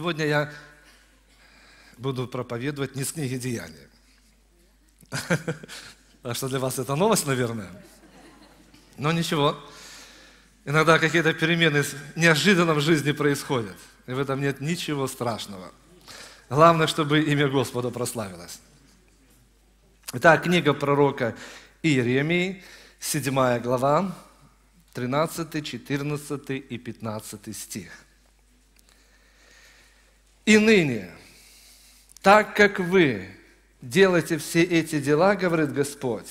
Сегодня я буду проповедовать не с книги «Деяния». Потому что для вас это новость, наверное. Но ничего. Иногда какие-то перемены неожиданно в жизни происходят. И в этом нет ничего страшного. Главное, чтобы имя Господа прославилось. Итак, книга пророка Иеремии, 7 глава, 13, 14 и 15 стих. И ныне, так как вы делаете все эти дела, говорит Господь,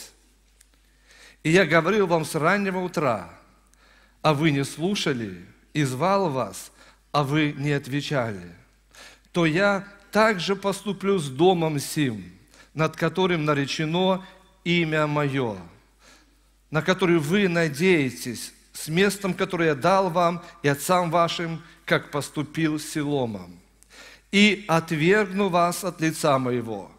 и я говорил вам с раннего утра, а вы не слушали, и звал вас, а вы не отвечали, то я также поступлю с домом сим, над которым наречено имя мое, на который вы надеетесь, с местом, которое я дал вам и отцам вашим, как поступил с Силомом и отвергну вас от лица моего,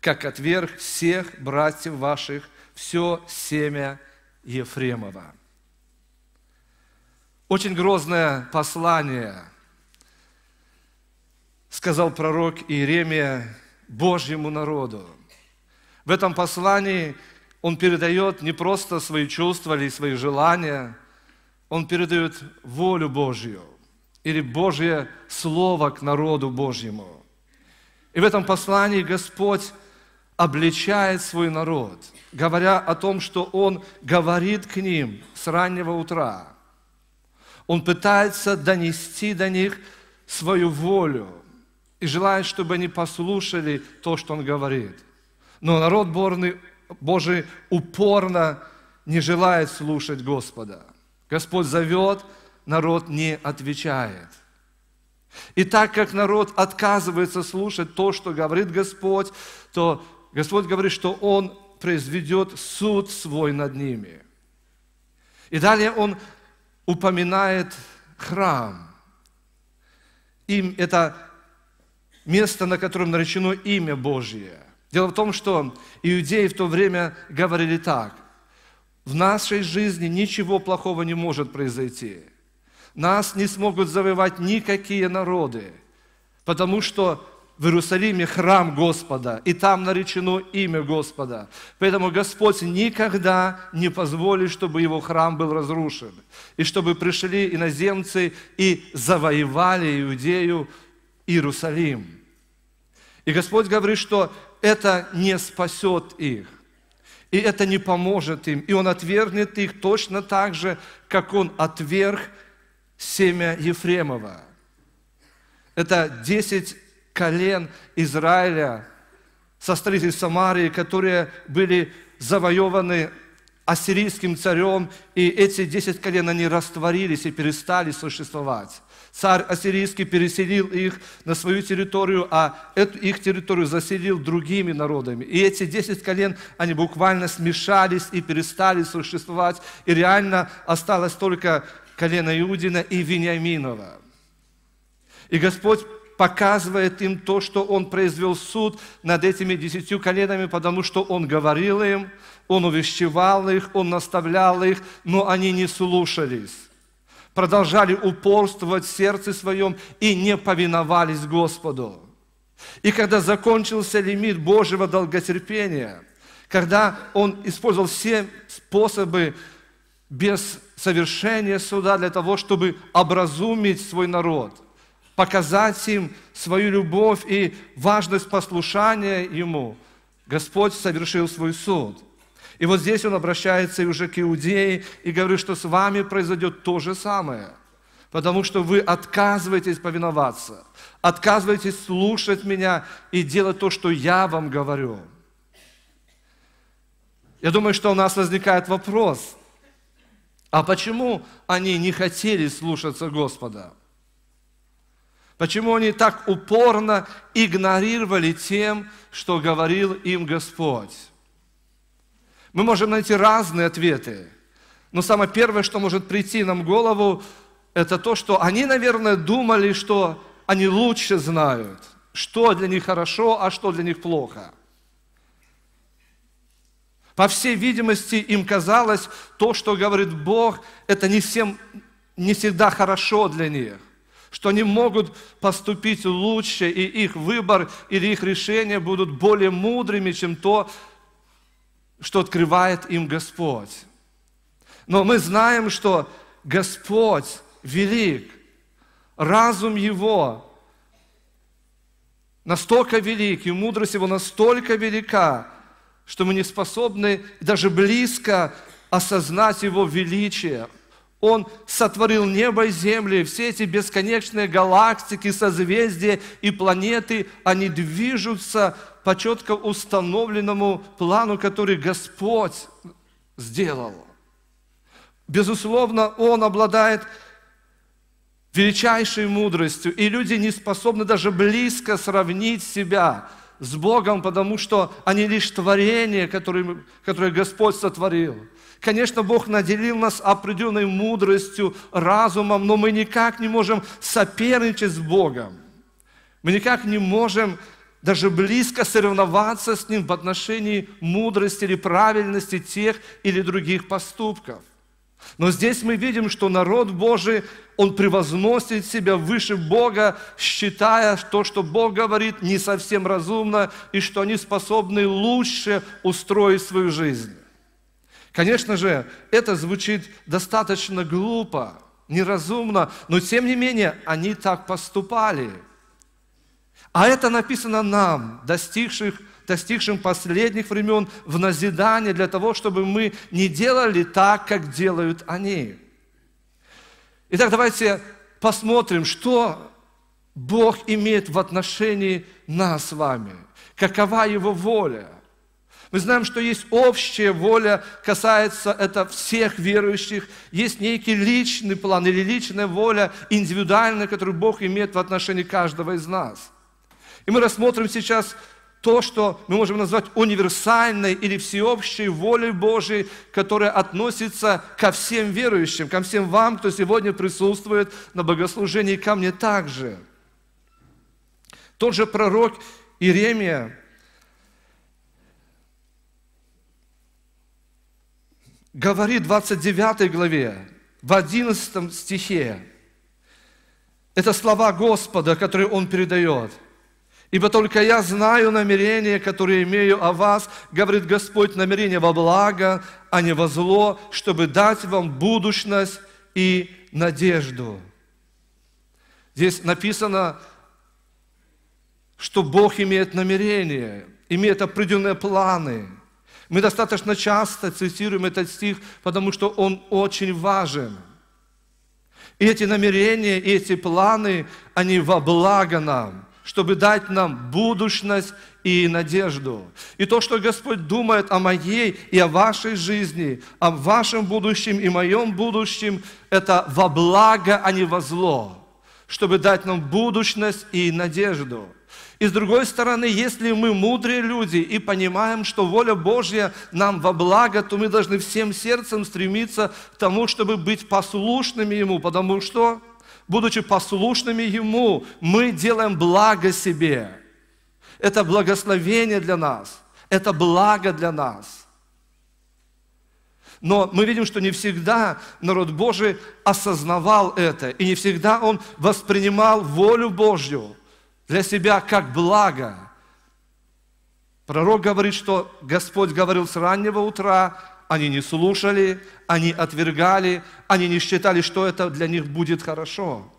как отверг всех братьев ваших все семя Ефремова». Очень грозное послание сказал пророк Иеремия Божьему народу. В этом послании он передает не просто свои чувства или свои желания, он передает волю Божью или Божье Слово к народу Божьему. И в этом послании Господь обличает свой народ, говоря о том, что Он говорит к ним с раннего утра. Он пытается донести до них свою волю и желает, чтобы они послушали то, что Он говорит. Но народ Божий упорно не желает слушать Господа. Господь зовет – народ не отвечает. И так как народ отказывается слушать то, что говорит Господь, то Господь говорит, что Он произведет суд свой над ними. И далее Он упоминает храм. Им это место, на котором наречено имя Божье. Дело в том, что иудеи в то время говорили так. В нашей жизни ничего плохого не может произойти – нас не смогут завоевать никакие народы, потому что в Иерусалиме храм Господа, и там наречено имя Господа. Поэтому Господь никогда не позволит, чтобы его храм был разрушен, и чтобы пришли иноземцы и завоевали Иудею Иерусалим. И Господь говорит, что это не спасет их, и это не поможет им, и Он отвергнет их точно так же, как Он отверг семя Ефремова. Это десять колен Израиля со столицы Самарии, которые были завоеваны ассирийским царем, и эти десять колен, они растворились и перестали существовать. Царь ассирийский переселил их на свою территорию, а эту их территорию заселил другими народами. И эти десять колен, они буквально смешались и перестали существовать, и реально осталось только колена Иудина и Вениаминова. И Господь показывает им то, что Он произвел суд над этими десятью коленами, потому что Он говорил им, Он увещевал их, Он наставлял их, но они не слушались продолжали упорствовать в сердце своем и не повиновались Господу. И когда закончился лимит Божьего долготерпения, когда он использовал все способы без совершение суда для того, чтобы образумить свой народ, показать им свою любовь и важность послушания Ему. Господь совершил свой суд. И вот здесь он обращается уже к иудеи и говорит, что с вами произойдет то же самое, потому что вы отказываетесь повиноваться, отказываетесь слушать меня и делать то, что я вам говорю. Я думаю, что у нас возникает вопрос – а почему они не хотели слушаться Господа? Почему они так упорно игнорировали тем, что говорил им Господь? Мы можем найти разные ответы. Но самое первое, что может прийти нам в голову, это то, что они, наверное, думали, что они лучше знают, что для них хорошо, а что для них плохо – по всей видимости, им казалось, то, что говорит Бог, это не, всем, не всегда хорошо для них что они могут поступить лучше, и их выбор или их решения будут более мудрыми, чем то, что открывает им Господь. Но мы знаем, что Господь велик, разум Его настолько велик, и мудрость Его настолько велика, что мы не способны даже близко осознать Его величие. Он сотворил небо и землю, все эти бесконечные галактики, созвездия и планеты, они движутся по четко установленному плану, который Господь сделал. Безусловно, Он обладает величайшей мудростью, и люди не способны даже близко сравнить себя – с Богом, потому что они лишь творение, которое, которое Господь сотворил. Конечно, Бог наделил нас определенной мудростью, разумом, но мы никак не можем соперничать с Богом. Мы никак не можем даже близко соревноваться с Ним в отношении мудрости или правильности тех или других поступков. Но здесь мы видим, что народ Божий, он превозносит себя выше Бога, считая то, что Бог говорит, не совсем разумно, и что они способны лучше устроить свою жизнь. Конечно же, это звучит достаточно глупо, неразумно, но тем не менее они так поступали. А это написано нам, достигших достигшим последних времен, в назидание для того, чтобы мы не делали так, как делают они. Итак, давайте посмотрим, что Бог имеет в отношении нас с вами, какова Его воля. Мы знаем, что есть общая воля, касается это всех верующих, есть некий личный план или личная воля индивидуальная, которую Бог имеет в отношении каждого из нас. И мы рассмотрим сейчас то, что мы можем назвать универсальной или всеобщей волей Божией, которая относится ко всем верующим, ко всем вам, кто сегодня присутствует на богослужении, ко мне также. Тот же пророк Иеремия говорит в 29 главе, в 11 стихе, это слова Господа, которые он передает – Ибо только я знаю намерения, которые имею о вас, говорит Господь, намерение во благо, а не во зло, чтобы дать вам будущность и надежду. Здесь написано, что Бог имеет намерение, имеет определенные планы. Мы достаточно часто цитируем этот стих, потому что он очень важен. И эти намерения, и эти планы, они во благо нам – чтобы дать нам будущность и надежду. И то, что Господь думает о моей и о вашей жизни, о вашем будущем и моем будущем, это во благо, а не во зло, чтобы дать нам будущность и надежду. И с другой стороны, если мы мудрые люди и понимаем, что воля Божья нам во благо, то мы должны всем сердцем стремиться к тому, чтобы быть послушными Ему, потому что будучи послушными Ему, мы делаем благо себе. Это благословение для нас, это благо для нас. Но мы видим, что не всегда народ Божий осознавал это, и не всегда он воспринимал волю Божью для себя как благо. Пророк говорит, что Господь говорил с раннего утра они не слушали, они отвергали, они не считали, что это для них будет хорошо.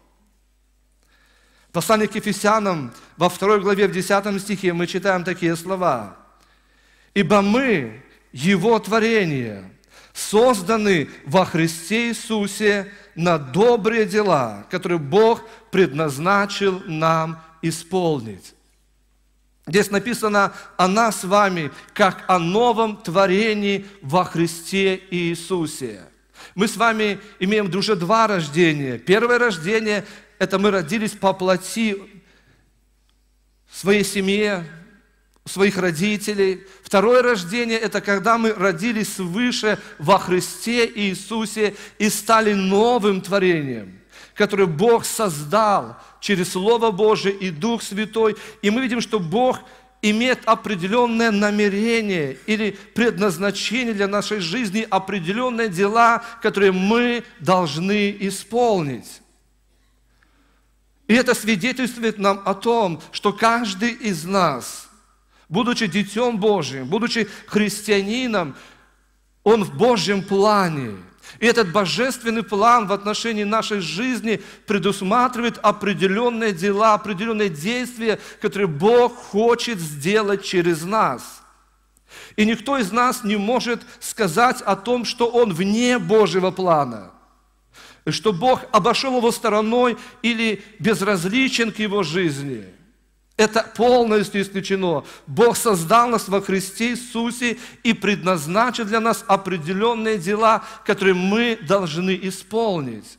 Послание к Ефесянам во второй главе, в 10 стихе мы читаем такие слова. «Ибо мы, Его творение, созданы во Христе Иисусе на добрые дела, которые Бог предназначил нам исполнить». Здесь написано «Она с вами, как о новом творении во Христе Иисусе». Мы с вами имеем уже два рождения. Первое рождение – это мы родились по плоти в своей семье, у своих родителей. Второе рождение – это когда мы родились свыше во Христе Иисусе и стали новым творением – которые Бог создал через Слово Божие и Дух Святой. И мы видим, что Бог имеет определенное намерение или предназначение для нашей жизни, определенные дела, которые мы должны исполнить. И это свидетельствует нам о том, что каждый из нас, будучи детем Божьим, будучи христианином, он в Божьем плане – и этот божественный план в отношении нашей жизни предусматривает определенные дела, определенные действия, которые Бог хочет сделать через нас. И никто из нас не может сказать о том, что он вне Божьего плана – что Бог обошел его стороной или безразличен к его жизни – это полностью исключено. Бог создал нас во Христе Иисусе и предназначил для нас определенные дела, которые мы должны исполнить.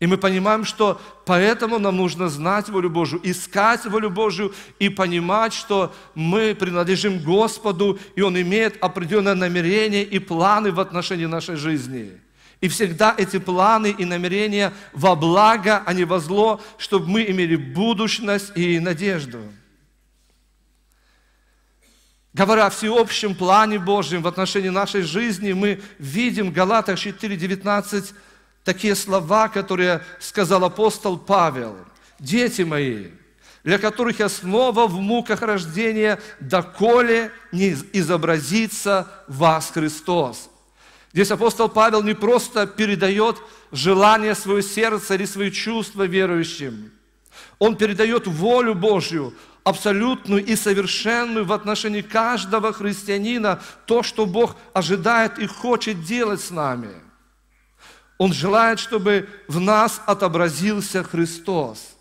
И мы понимаем, что поэтому нам нужно знать волю Божью, искать волю Божью и понимать, что мы принадлежим Господу, и Он имеет определенное намерение и планы в отношении нашей жизни. И всегда эти планы и намерения во благо, а не во зло, чтобы мы имели будущность и надежду. Говоря о всеобщем плане Божьем в отношении нашей жизни, мы видим в Галатах 4.19 такие слова, которые сказал апостол Павел. «Дети мои, для которых я снова в муках рождения, доколе не изобразится вас Христос, Здесь апостол Павел не просто передает желание свое сердца или свои чувства верующим. Он передает волю Божью, абсолютную и совершенную в отношении каждого христианина, то, что Бог ожидает и хочет делать с нами. Он желает, чтобы в нас отобразился Христос.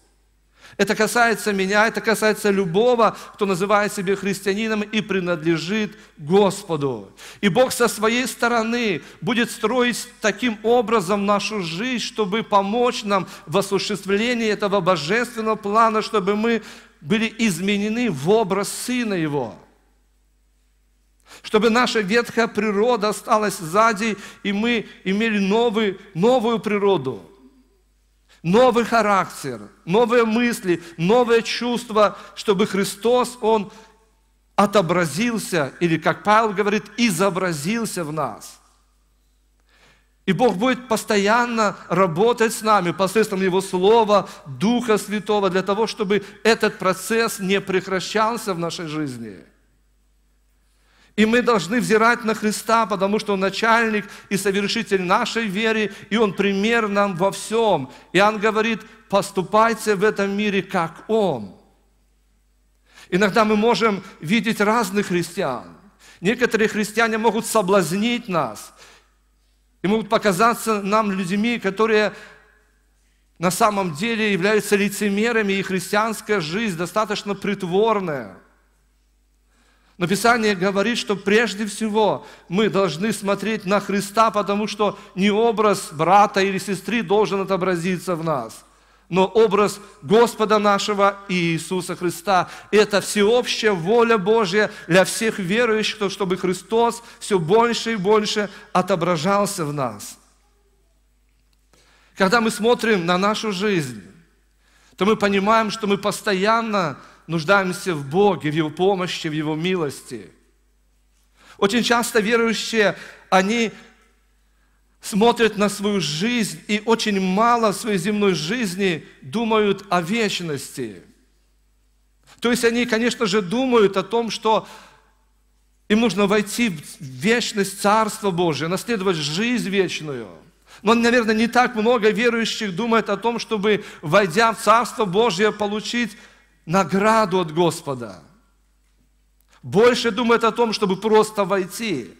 Это касается меня, это касается любого, кто называет себя христианином и принадлежит Господу. И Бог со своей стороны будет строить таким образом нашу жизнь, чтобы помочь нам в осуществлении этого божественного плана, чтобы мы были изменены в образ Сына Его чтобы наша ветхая природа осталась сзади, и мы имели новый, новую природу – новый характер, новые мысли, новые чувства, чтобы Христос, Он отобразился, или, как Павел говорит, изобразился в нас. И Бог будет постоянно работать с нами посредством Его Слова, Духа Святого, для того, чтобы этот процесс не прекращался в нашей жизни – и мы должны взирать на Христа, потому что Он начальник и совершитель нашей веры, и Он пример нам во всем. и он говорит, поступайте в этом мире, как Он. Иногда мы можем видеть разных христиан. Некоторые христиане могут соблазнить нас и могут показаться нам людьми, которые на самом деле являются лицемерами, и христианская жизнь достаточно притворная – но Писание говорит, что прежде всего мы должны смотреть на Христа, потому что не образ брата или сестры должен отобразиться в нас, но образ Господа нашего Иисуса Христа. Это всеобщая воля Божья для всех верующих, чтобы Христос все больше и больше отображался в нас. Когда мы смотрим на нашу жизнь, то мы понимаем, что мы постоянно – нуждаемся в Боге, в Его помощи, в Его милости. Очень часто верующие, они смотрят на свою жизнь и очень мало в своей земной жизни думают о вечности. То есть они, конечно же, думают о том, что им нужно войти в вечность Царства Божия, наследовать жизнь вечную. Но, наверное, не так много верующих думает о том, чтобы, войдя в Царство Божье, получить награду от Господа. Больше думает о том, чтобы просто войти.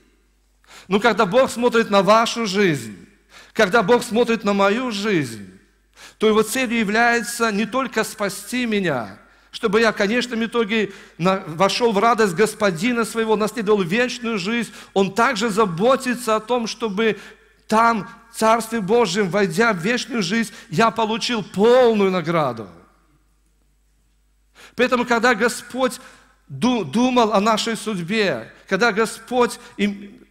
Но когда Бог смотрит на вашу жизнь, когда Бог смотрит на мою жизнь, то его целью является не только спасти меня, чтобы я, конечно, в итоге вошел в радость Господина своего, наследовал вечную жизнь. Он также заботится о том, чтобы там, в Царстве Божьем, войдя в вечную жизнь, я получил полную награду – Поэтому, когда Господь думал о нашей судьбе, когда Господь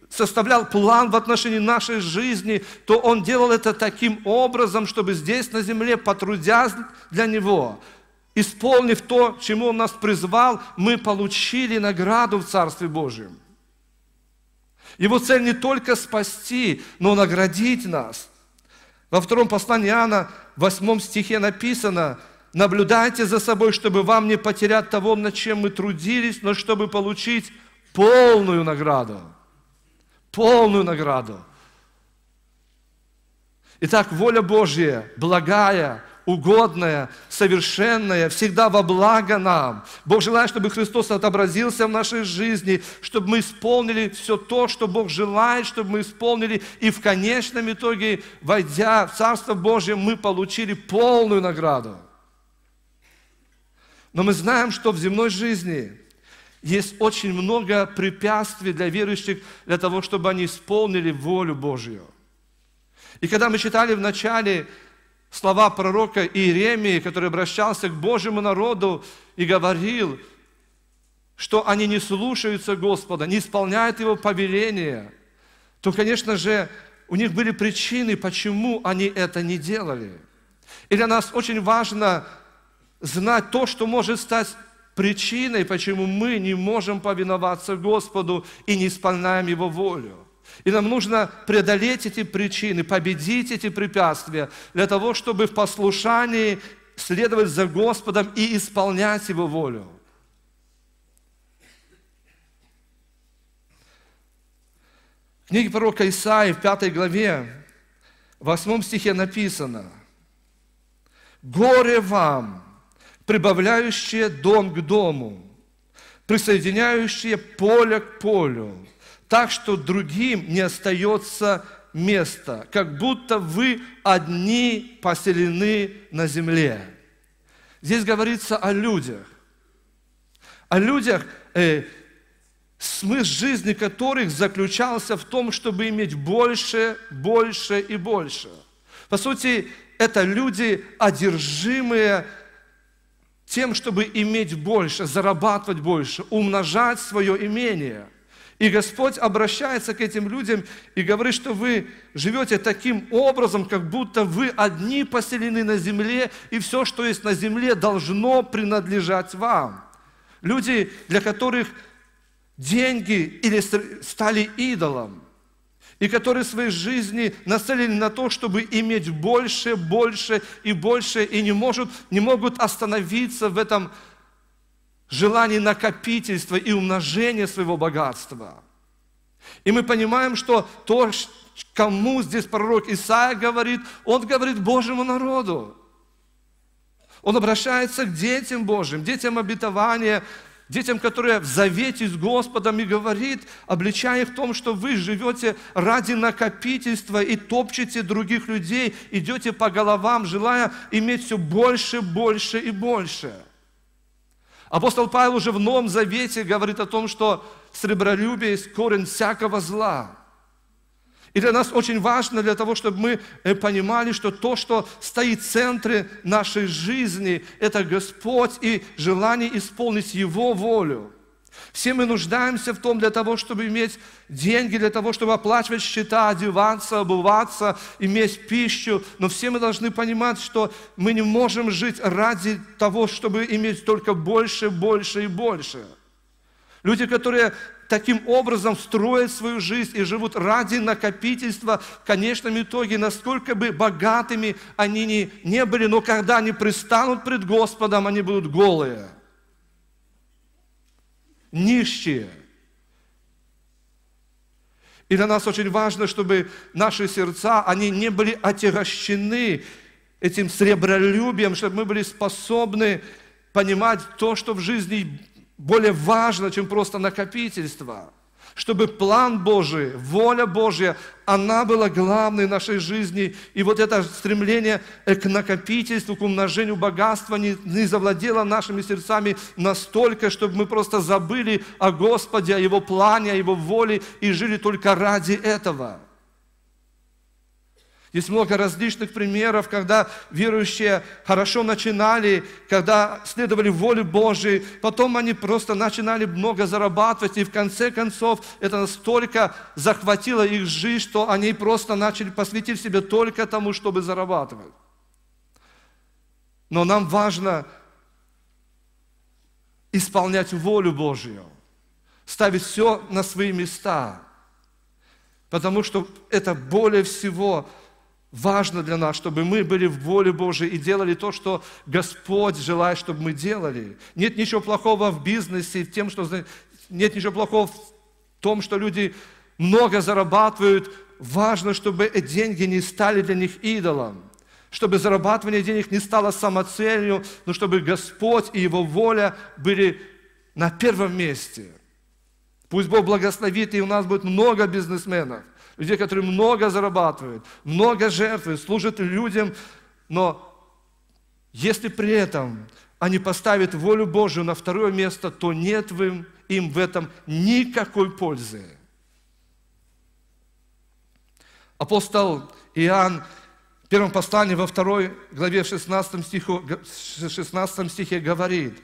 составлял план в отношении нашей жизни, то Он делал это таким образом, чтобы здесь на земле, потрудясь для Него, исполнив то, чему Он нас призвал, мы получили награду в Царстве Божьем. Его цель не только спасти, но наградить нас. Во втором послании Иоанна, в восьмом стихе написано – Наблюдайте за собой, чтобы вам не потерять того, над чем мы трудились, но чтобы получить полную награду. Полную награду. Итак, воля Божья, благая, угодная, совершенная, всегда во благо нам. Бог желает, чтобы Христос отобразился в нашей жизни, чтобы мы исполнили все то, что Бог желает, чтобы мы исполнили, и в конечном итоге, войдя в Царство Божье, мы получили полную награду. Но мы знаем, что в земной жизни есть очень много препятствий для верующих, для того, чтобы они исполнили волю Божью. И когда мы читали в начале слова пророка Иеремии, который обращался к Божьему народу и говорил, что они не слушаются Господа, не исполняют Его повеления, то, конечно же, у них были причины, почему они это не делали. И для нас очень важно знать то, что может стать причиной, почему мы не можем повиноваться Господу и не исполняем Его волю. И нам нужно преодолеть эти причины, победить эти препятствия, для того, чтобы в послушании следовать за Господом и исполнять Его волю. В книге пророка Исаии в 5 главе, в 8 стихе написано, «Горе вам, прибавляющие дом к дому, присоединяющие поле к полю, так что другим не остается места, как будто вы одни поселены на земле. Здесь говорится о людях, о людях, э, смысл жизни которых заключался в том, чтобы иметь больше, больше и больше. По сути, это люди, одержимые тем, чтобы иметь больше, зарабатывать больше, умножать свое имение. И Господь обращается к этим людям и говорит, что вы живете таким образом, как будто вы одни поселены на земле, и все, что есть на земле, должно принадлежать вам. Люди, для которых деньги или стали идолом – и которые свои жизни нацелены на то, чтобы иметь больше, больше и больше, и не, может, не могут остановиться в этом желании накопительства и умножения своего богатства. И мы понимаем, что то, кому здесь пророк Исаия говорит, он говорит Божьему народу. Он обращается к детям Божьим, детям обетования, детям, которые в завете с Господом и говорит, обличая их в том, что вы живете ради накопительства и топчете других людей, идете по головам, желая иметь все больше, больше и больше. Апостол Павел уже в Новом Завете говорит о том, что сребролюбие есть корень всякого зла – и для нас очень важно, для того, чтобы мы э, понимали, что то, что стоит в центре нашей жизни, это Господь и желание исполнить Его волю. Все мы нуждаемся в том для того, чтобы иметь деньги, для того, чтобы оплачивать счета, одеваться, обуваться, иметь пищу. Но все мы должны понимать, что мы не можем жить ради того, чтобы иметь только больше, больше и больше. Люди, которые таким образом строят свою жизнь и живут ради накопительства в конечном итоге, насколько бы богатыми они ни, не были, но когда они пристанут пред Господом, они будут голые, нищие. И для нас очень важно, чтобы наши сердца, они не были отягощены этим сребролюбием, чтобы мы были способны понимать то, что в жизни более важно, чем просто накопительство. Чтобы план Божий, воля Божья, она была главной нашей жизни. И вот это стремление к накопительству, к умножению богатства не, не завладело нашими сердцами настолько, чтобы мы просто забыли о Господе, о Его плане, о Его воле и жили только ради этого – есть много различных примеров, когда верующие хорошо начинали, когда следовали воле Божией, потом они просто начинали много зарабатывать, и в конце концов это настолько захватило их жизнь, что они просто начали посвятить себе только тому, чтобы зарабатывать. Но нам важно исполнять волю Божью, ставить все на свои места, потому что это более всего важно для нас, чтобы мы были в воле Божией и делали то, что Господь желает, чтобы мы делали. Нет ничего плохого в бизнесе, в тем, что нет ничего плохого в том, что люди много зарабатывают. Важно, чтобы деньги не стали для них идолом чтобы зарабатывание денег не стало самоцелью, но чтобы Господь и Его воля были на первом месте. Пусть Бог благословит, и у нас будет много бизнесменов людей, которые много зарабатывают, много жертвуют, служат людям, но если при этом они поставят волю Божию на второе место, то нет в им, в этом никакой пользы. Апостол Иоанн в первом послании во второй главе в 16 стихе, 16 стихе говорит,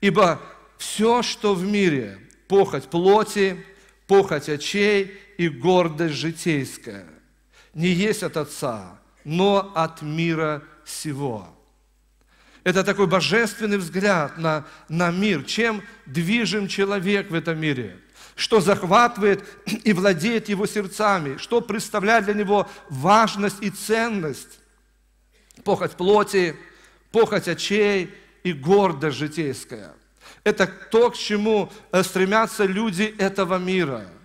«Ибо все, что в мире, похоть плоти, похоть очей и гордость житейская не есть от Отца, но от мира сего. Это такой божественный взгляд на, на мир, чем движим человек в этом мире, что захватывает и владеет его сердцами, что представляет для него важность и ценность. Похоть плоти, похоть очей и гордость житейская. Это то, к чему э, стремятся люди этого мира –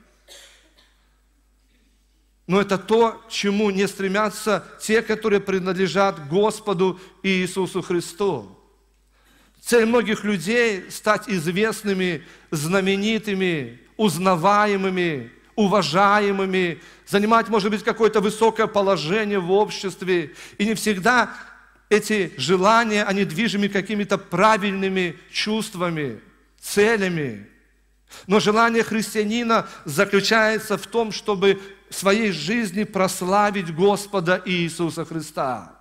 но это то, чему не стремятся те, которые принадлежат Господу и Иисусу Христу. Цель многих людей – стать известными, знаменитыми, узнаваемыми, уважаемыми, занимать, может быть, какое-то высокое положение в обществе. И не всегда эти желания, они движимы какими-то правильными чувствами, целями. Но желание христианина заключается в том, чтобы своей жизни прославить Господа Иисуса Христа,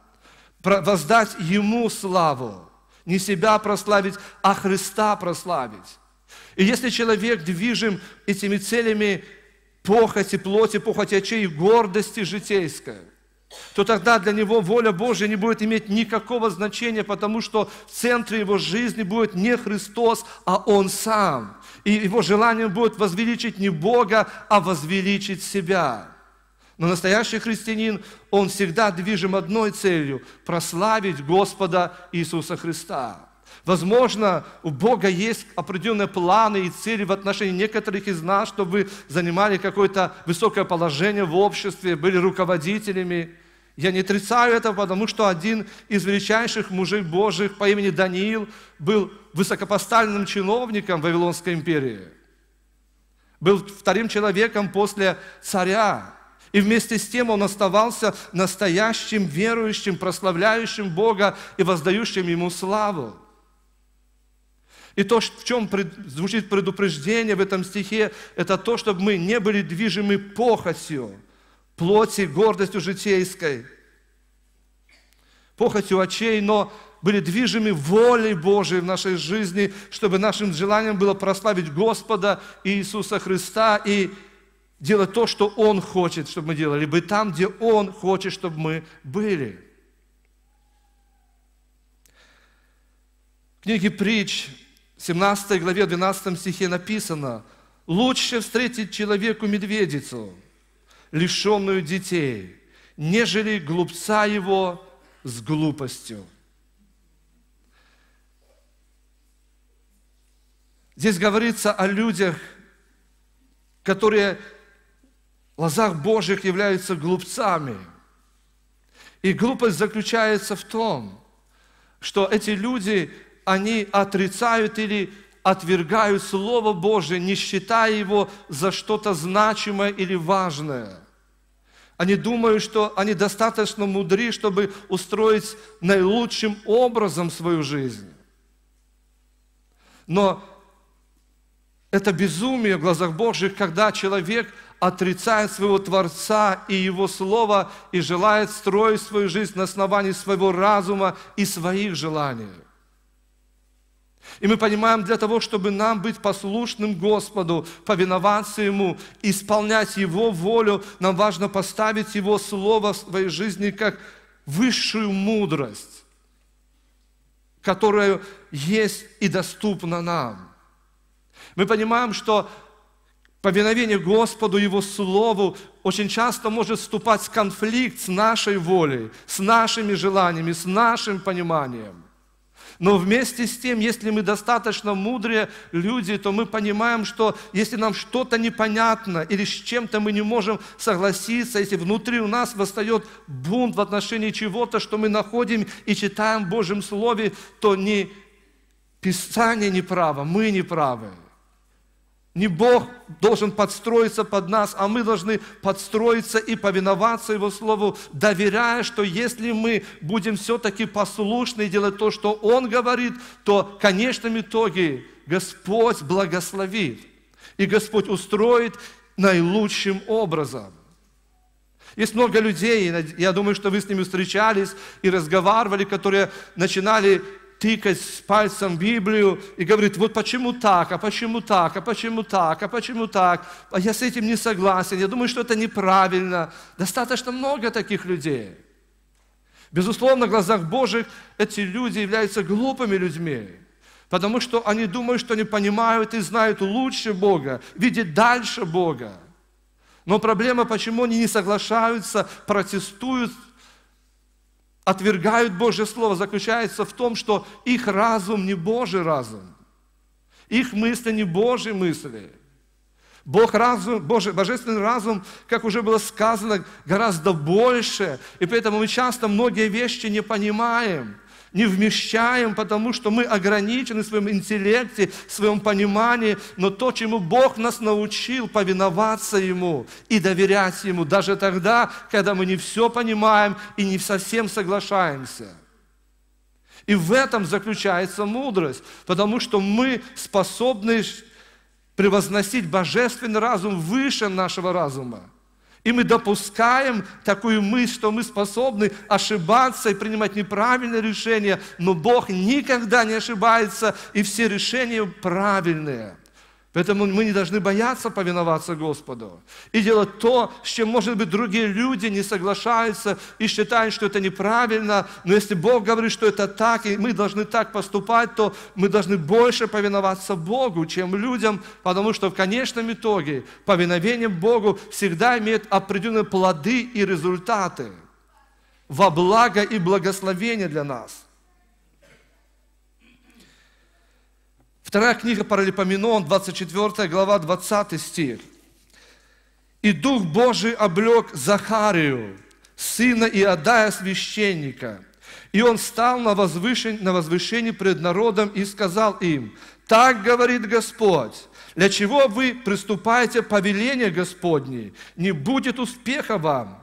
воздать Ему славу, не себя прославить, а Христа прославить. И если человек движим этими целями похоти, плоти, похоти очей, гордости житейской, то тогда для него воля Божья не будет иметь никакого значения, потому что в центре его жизни будет не Христос, а Он сам – и его желанием будет возвеличить не Бога, а возвеличить себя. Но настоящий христианин, он всегда движим одной целью – прославить Господа Иисуса Христа. Возможно, у Бога есть определенные планы и цели в отношении некоторых из нас, чтобы занимали какое-то высокое положение в обществе, были руководителями. Я не отрицаю этого, потому что один из величайших мужей Божьих по имени Даниил был высокопоставленным чиновником Вавилонской империи. Был вторым человеком после царя. И вместе с тем он оставался настоящим верующим, прославляющим Бога и воздающим Ему славу. И то, в чем звучит предупреждение в этом стихе, это то, чтобы мы не были движимы похотью – плоти, гордостью житейской, похотью очей, но были движимы волей Божией в нашей жизни, чтобы нашим желанием было прославить Господа Иисуса Христа и делать то, что Он хочет, чтобы мы делали, быть там, где Он хочет, чтобы мы были. В книге «Притч» 17 главе 12 стихе написано, «Лучше встретить человеку медведицу, лишенную детей, нежели глупца его с глупостью. Здесь говорится о людях, которые в глазах Божьих являются глупцами. И глупость заключается в том, что эти люди, они отрицают или отвергают Слово Божие, не считая его за что-то значимое или важное. Они думают, что они достаточно мудры, чтобы устроить наилучшим образом свою жизнь. Но это безумие в глазах Божьих, когда человек отрицает своего Творца и Его Слово и желает строить свою жизнь на основании своего разума и своих желаний. И мы понимаем, для того, чтобы нам быть послушным Господу, повиноваться Ему, исполнять Его волю, нам важно поставить Его Слово в своей жизни как высшую мудрость, которая есть и доступна нам. Мы понимаем, что повиновение Господу, Его Слову очень часто может вступать в конфликт с нашей волей, с нашими желаниями, с нашим пониманием – но вместе с тем, если мы достаточно мудрые люди, то мы понимаем, что если нам что-то непонятно или с чем-то мы не можем согласиться, если внутри у нас восстает бунт в отношении чего-то, что мы находим и читаем в Божьем Слове, то не Писание неправо, мы неправы. Не Бог должен подстроиться под нас, а мы должны подстроиться и повиноваться Его Слову, доверяя, что если мы будем все-таки послушны и делать то, что Он говорит, то в конечном итоге Господь благословит. И Господь устроит наилучшим образом. Есть много людей, я думаю, что вы с ними встречались и разговаривали, которые начинали тыкать пальцем в Библию и говорит, вот почему так, а почему так, а почему так, а почему так, а я с этим не согласен, я думаю, что это неправильно. Достаточно много таких людей. Безусловно, в глазах Божьих эти люди являются глупыми людьми, потому что они думают, что они понимают и знают лучше Бога, видят дальше Бога. Но проблема, почему они не соглашаются, протестуют отвергают Божье Слово, заключается в том, что их разум не Божий разум. Их мысли не Божьи мысли. Бог разум, Божий, божественный разум, как уже было сказано, гораздо больше. И поэтому мы часто многие вещи не понимаем не вмещаем, потому что мы ограничены в своем интеллекте, в своем понимании, но то, чему Бог нас научил, повиноваться Ему и доверять Ему, даже тогда, когда мы не все понимаем и не совсем соглашаемся. И в этом заключается мудрость, потому что мы способны превозносить божественный разум выше нашего разума. И мы допускаем такую мысль, что мы способны ошибаться и принимать неправильные решения, но Бог никогда не ошибается, и все решения правильные – Поэтому мы не должны бояться повиноваться Господу и делать то, с чем, может быть, другие люди не соглашаются и считают, что это неправильно. Но если Бог говорит, что это так, и мы должны так поступать, то мы должны больше повиноваться Богу, чем людям, потому что в конечном итоге повиновение Богу всегда имеет определенные плоды и результаты во благо и благословение для нас – Вторая книга Паралипоменон, 24 глава, 20 стих. «И Дух Божий облег Захарию, сына Иодая священника, и он стал на, возвышен, на возвышении пред народом и сказал им, «Так говорит Господь, для чего вы приступаете повеление Господне? Не будет успеха вам.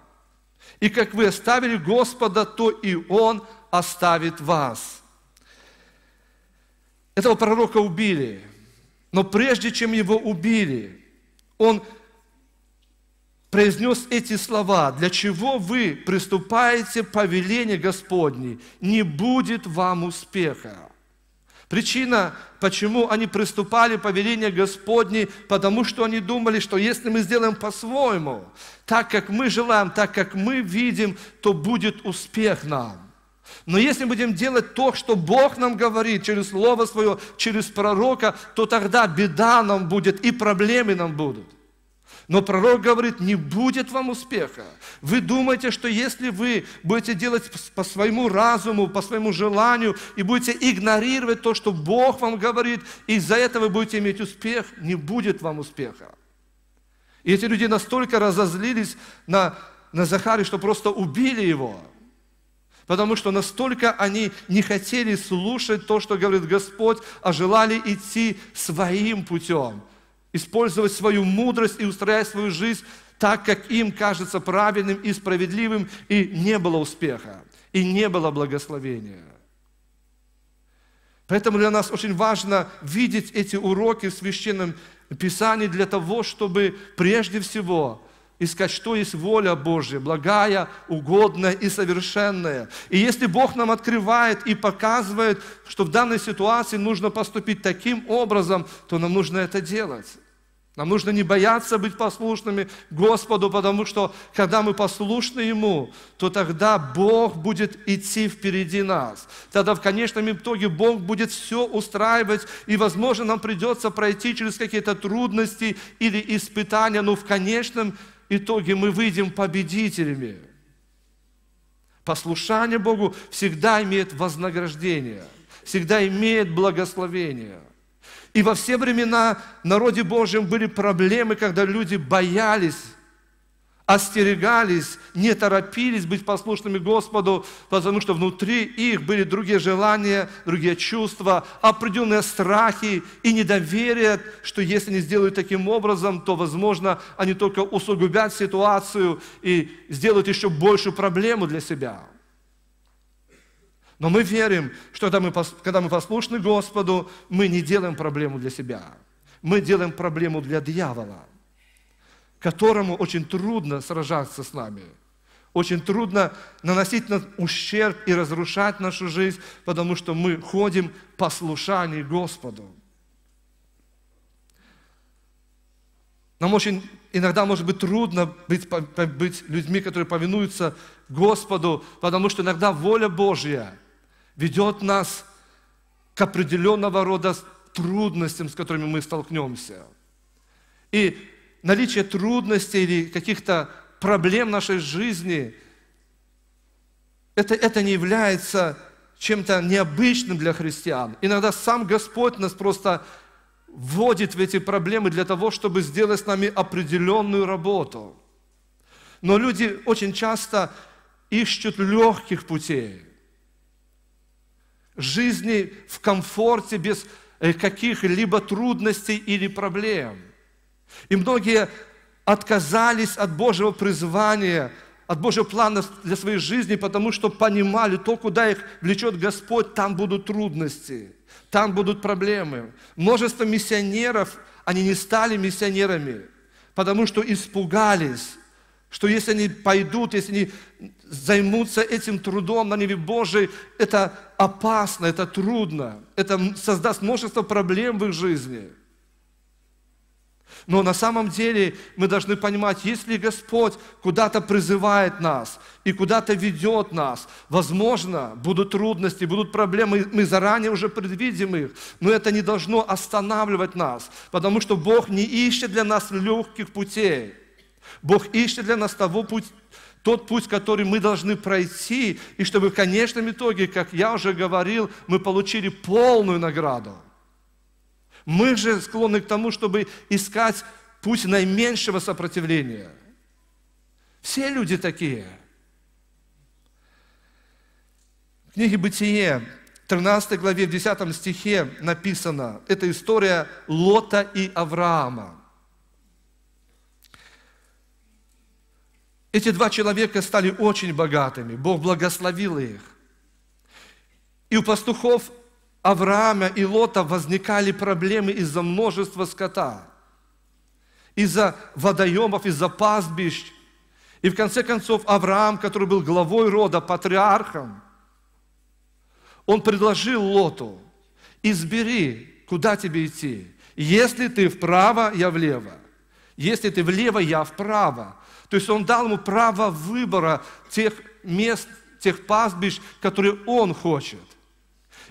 И как вы оставили Господа, то и Он оставит вас». Этого пророка убили. Но прежде чем его убили, он произнес эти слова, для чего вы приступаете по велению Господней, не будет вам успеха. Причина, почему они приступали по велению Господней, потому что они думали, что если мы сделаем по-своему, так как мы желаем, так как мы видим, то будет успех нам. Но если будем делать то, что Бог нам говорит через Слово Свое, через пророка, то тогда беда нам будет и проблемы нам будут. Но пророк говорит, не будет вам успеха. Вы думаете, что если вы будете делать по своему разуму, по своему желанию, и будете игнорировать то, что Бог вам говорит, из-за этого вы будете иметь успех, не будет вам успеха. И эти люди настолько разозлились на, на Захаре, что просто убили его потому что настолько они не хотели слушать то, что говорит Господь, а желали идти своим путем, использовать свою мудрость и устроять свою жизнь так, как им кажется правильным и справедливым, и не было успеха, и не было благословения. Поэтому для нас очень важно видеть эти уроки в Священном Писании для того, чтобы прежде всего искать, что есть воля Божья, благая, угодная и совершенная. И если Бог нам открывает и показывает, что в данной ситуации нужно поступить таким образом, то нам нужно это делать. Нам нужно не бояться быть послушными Господу, потому что когда мы послушны Ему, то тогда Бог будет идти впереди нас. Тогда в конечном итоге Бог будет все устраивать, и, возможно, нам придется пройти через какие-то трудности или испытания, но в конечном итоге итоге мы выйдем победителями. Послушание Богу всегда имеет вознаграждение, всегда имеет благословение. И во все времена в народе Божьем были проблемы, когда люди боялись остерегались, не торопились быть послушными Господу, потому что внутри их были другие желания, другие чувства, определенные страхи и недоверие, что если не сделают таким образом, то, возможно, они только усугубят ситуацию и сделают еще большую проблему для себя. Но мы верим, что когда мы, когда мы послушны Господу, мы не делаем проблему для себя. Мы делаем проблему для дьявола которому очень трудно сражаться с нами. Очень трудно наносить нам ущерб и разрушать нашу жизнь, потому что мы ходим в Господу. Нам очень иногда может быть трудно быть, быть людьми, которые повинуются Господу, потому что иногда воля Божья ведет нас к определенного рода трудностям, с которыми мы столкнемся. И наличие трудностей или каких-то проблем нашей жизни, это, это не является чем-то необычным для христиан. Иногда сам Господь нас просто вводит в эти проблемы для того, чтобы сделать с нами определенную работу. Но люди очень часто ищут легких путей. Жизни в комфорте без э, каких-либо трудностей или проблем. И многие отказались от Божьего призвания, от Божьего плана для своей жизни, потому что понимали, то, куда их влечет Господь, там будут трудности, там будут проблемы. Множество миссионеров, они не стали миссионерами, потому что испугались, что если они пойдут, если они займутся этим трудом на небе Божией, это опасно, это трудно, это создаст множество проблем в их жизни – но на самом деле мы должны понимать, если Господь куда-то призывает нас и куда-то ведет нас, возможно, будут трудности, будут проблемы, мы заранее уже предвидим их, но это не должно останавливать нас, потому что Бог не ищет для нас легких путей. Бог ищет для нас того путь, тот путь, который мы должны пройти, и чтобы в конечном итоге, как я уже говорил, мы получили полную награду – мы же склонны к тому, чтобы искать путь наименьшего сопротивления. Все люди такие. В книге «Бытие» 13 главе, в 10 стихе написано, это история Лота и Авраама. Эти два человека стали очень богатыми, Бог благословил их. И у пастухов Авраама и Лота возникали проблемы из-за множества скота, из-за водоемов, из-за пастбищ. И в конце концов Авраам, который был главой рода, патриархом, он предложил Лоту, избери, куда тебе идти. Если ты вправо, я влево. Если ты влево, я вправо. То есть он дал ему право выбора тех мест, тех пастбищ, которые он хочет.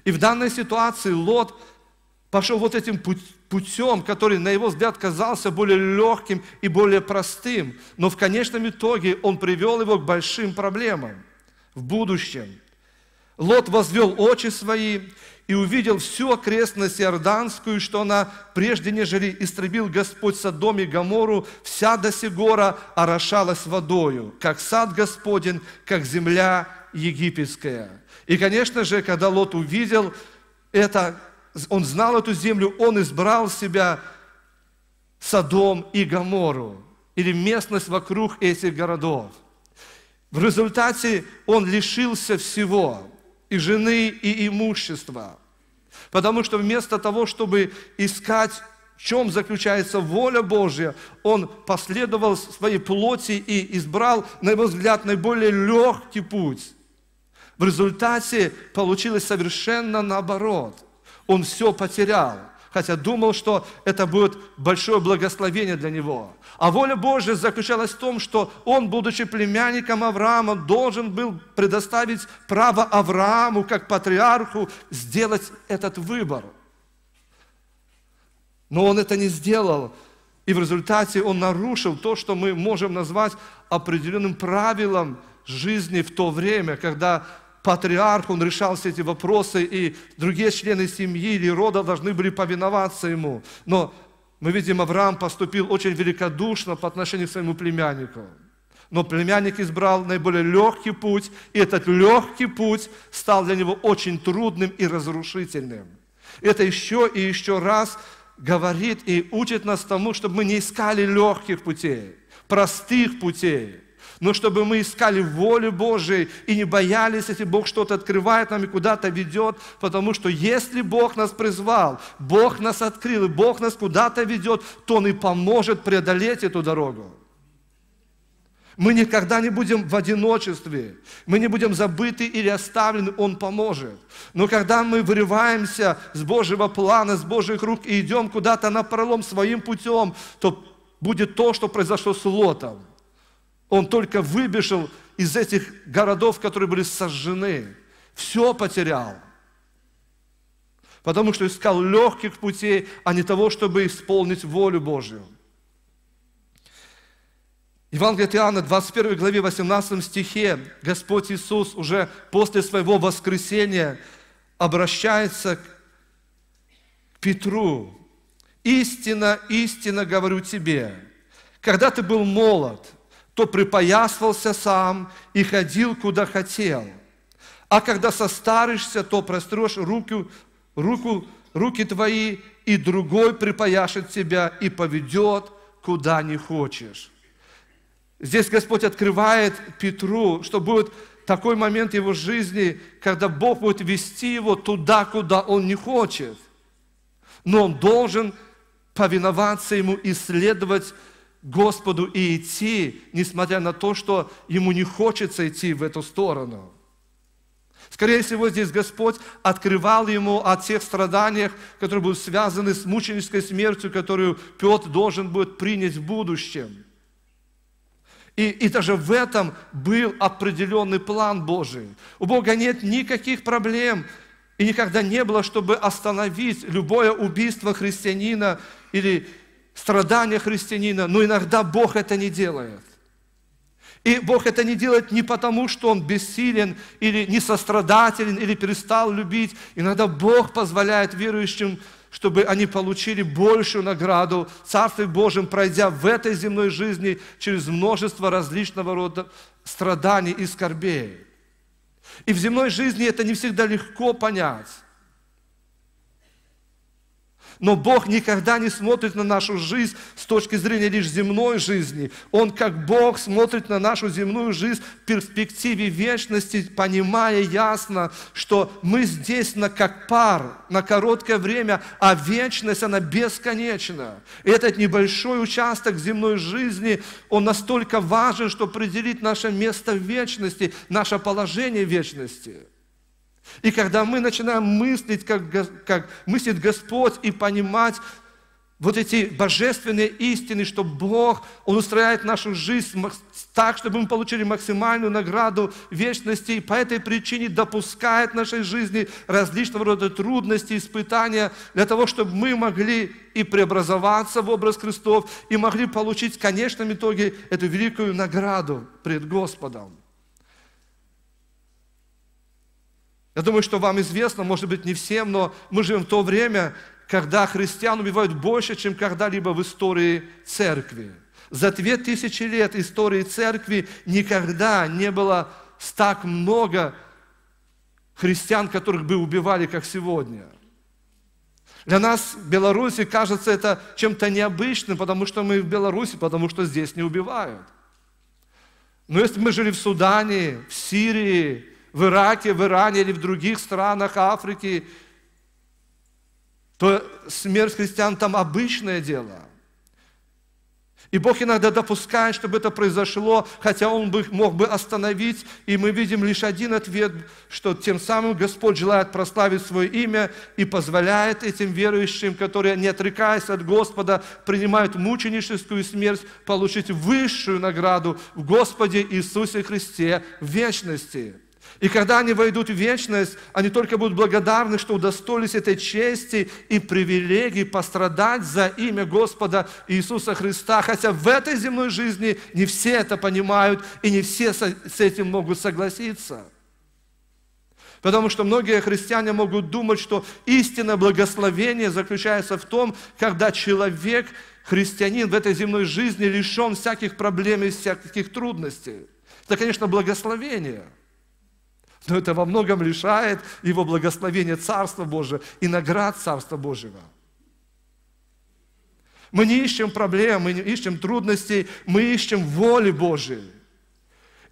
И в данной ситуации Лот пошел вот этим путем, который, на его взгляд, казался более легким и более простым, но в конечном итоге он привел его к большим проблемам в будущем. Лот возвел очи свои и увидел всю окрестность Иорданскую, что она прежде нежели истребил Господь Содом и Гамору, вся до Сигора орошалась водою, как сад Господень, как земля египетская. И, конечно же, когда Лот увидел это, он знал эту землю, он избрал себя Содом и Гамору, или местность вокруг этих городов. В результате он лишился всего, и жены, и имущества. Потому что вместо того, чтобы искать, в чем заключается воля Божья, он последовал своей плоти и избрал, на его взгляд, наиболее легкий путь в результате получилось совершенно наоборот. Он все потерял, хотя думал, что это будет большое благословение для него. А воля Божья заключалась в том, что он, будучи племянником Авраама, должен был предоставить право Аврааму, как патриарху, сделать этот выбор. Но он это не сделал, и в результате он нарушил то, что мы можем назвать определенным правилом жизни в то время, когда патриарх, он решал все эти вопросы, и другие члены семьи или рода должны были повиноваться ему. Но мы видим, Авраам поступил очень великодушно по отношению к своему племяннику. Но племянник избрал наиболее легкий путь, и этот легкий путь стал для него очень трудным и разрушительным. Это еще и еще раз говорит и учит нас тому, чтобы мы не искали легких путей, простых путей, но чтобы мы искали волю Божией и не боялись, если Бог что-то открывает нам и куда-то ведет, потому что если Бог нас призвал, Бог нас открыл, и Бог нас куда-то ведет, то Он и поможет преодолеть эту дорогу. Мы никогда не будем в одиночестве, мы не будем забыты или оставлены, Он поможет. Но когда мы вырываемся с Божьего плана, с Божьих рук и идем куда-то на пролом своим путем, то будет то, что произошло с Лотом. Он только выбежал из этих городов, которые были сожжены. Все потерял. Потому что искал легких путей, а не того, чтобы исполнить волю Божью. Евангелие от Иоанна, 21 главе, 18 стихе, Господь Иисус уже после своего воскресения обращается к Петру. «Истина, истина говорю тебе, когда ты был молод, то припоясывался сам и ходил, куда хотел. А когда состаришься, то прострешь руку, руку, руки твои, и другой припояшет тебя и поведет, куда не хочешь. Здесь Господь открывает Петру, что будет такой момент его жизни, когда Бог будет вести его туда, куда он не хочет. Но он должен повиноваться ему и следовать Господу и идти, несмотря на то, что ему не хочется идти в эту сторону. Скорее всего, здесь Господь открывал ему о тех страданиях, которые будут связаны с мученической смертью, которую Петр должен будет принять в будущем. И, и даже в этом был определенный план Божий. У Бога нет никаких проблем, и никогда не было, чтобы остановить любое убийство христианина или страдания христианина, но иногда Бог это не делает. И Бог это не делает не потому, что Он бессилен или несострадателен, или перестал любить. Иногда Бог позволяет верующим, чтобы они получили большую награду Царстве Божьем, пройдя в этой земной жизни через множество различного рода страданий и скорбей. И в земной жизни это не всегда легко понять. Но Бог никогда не смотрит на нашу жизнь с точки зрения лишь земной жизни. Он, как Бог, смотрит на нашу земную жизнь в перспективе вечности, понимая ясно, что мы здесь на как пар, на короткое время, а вечность, она бесконечна. И этот небольшой участок земной жизни, он настолько важен, что определит наше место в вечности, наше положение в вечности. И когда мы начинаем мыслить, как, как мыслит Господь, и понимать вот эти божественные истины, что Бог, Он устраивает нашу жизнь так, чтобы мы получили максимальную награду вечности, и по этой причине допускает в нашей жизни различного рода трудности, испытания, для того, чтобы мы могли и преобразоваться в образ Христов, и могли получить в конечном итоге эту великую награду пред Господом. Я думаю, что вам известно, может быть, не всем, но мы живем в то время, когда христиан убивают больше, чем когда-либо в истории церкви. За две тысячи лет истории церкви никогда не было так много христиан, которых бы убивали, как сегодня. Для нас в Беларуси кажется это чем-то необычным, потому что мы в Беларуси, потому что здесь не убивают. Но если бы мы жили в Судане, в Сирии, в Ираке, в Иране или в других странах Африки, то смерть христиан там обычное дело. И Бог иногда допускает, чтобы это произошло, хотя Он бы, мог бы остановить, и мы видим лишь один ответ, что тем самым Господь желает прославить свое имя и позволяет этим верующим, которые, не отрекаясь от Господа, принимают мученическую смерть, получить высшую награду в Господе Иисусе Христе в вечности. И когда они войдут в вечность, они только будут благодарны, что удостоились этой чести и привилегии пострадать за имя Господа Иисуса Христа. Хотя в этой земной жизни не все это понимают и не все с этим могут согласиться. Потому что многие христиане могут думать, что истинное благословение заключается в том, когда человек, христианин в этой земной жизни лишен всяких проблем и всяких трудностей. Это, конечно, благословение – но это во многом лишает его благословения Царства Божьего и наград Царства Божьего. Мы не ищем проблем, мы не ищем трудностей, мы ищем воли Божьей.